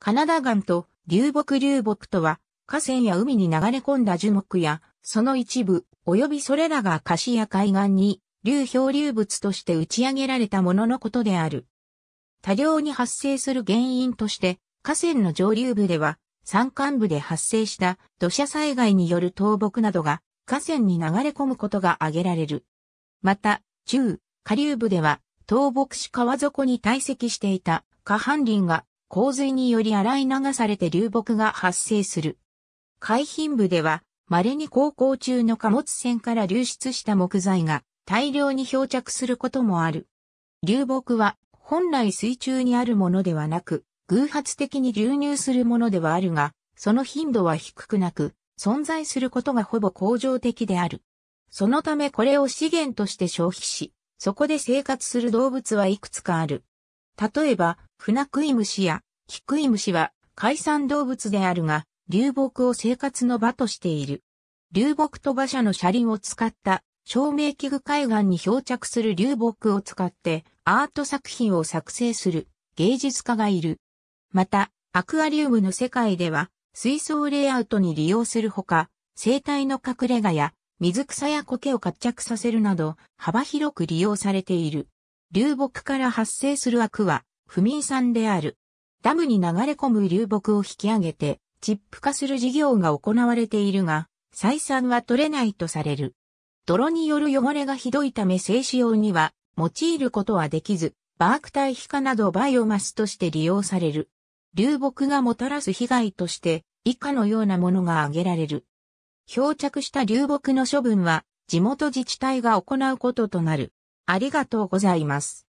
カナダ岩と流木流木とは、河川や海に流れ込んだ樹木や、その一部、及びそれらが河岸や海岸に、流漂流物として打ち上げられたもののことである。多量に発生する原因として、河川の上流部では、山間部で発生した土砂災害による倒木などが河川に流れ込むことが挙げられる。また、中、下流部では倒木し川底に堆積していた下半林が洪水により洗い流されて流木が発生する。海浜部では、稀に航行中の貨物船から流出した木材が大量に漂着することもある。流木は本来水中にあるものではなく、偶発的に流入するものではあるが、その頻度は低くなく、存在することがほぼ恒常的である。そのためこれを資源として消費し、そこで生活する動物はいくつかある。例えば、フナクイムシやキクイムシは海産動物であるが、流木を生活の場としている。流木と馬車の車輪を使った照明器具海岸に漂着する流木を使ってアート作品を作成する芸術家がいる。また、アクアリウムの世界では水槽レイアウトに利用するほか、生態の隠れ家や水草や苔を活着させるなど幅広く利用されている。流木から発生する悪は不眠産である。ダムに流れ込む流木を引き上げて、チップ化する事業が行われているが、採算は取れないとされる。泥による汚れがひどいため静止用には用いることはできず、バーク対皮化などバイオマスとして利用される。流木がもたらす被害として以下のようなものが挙げられる。漂着した流木の処分は地元自治体が行うこととなる。ありがとうございます。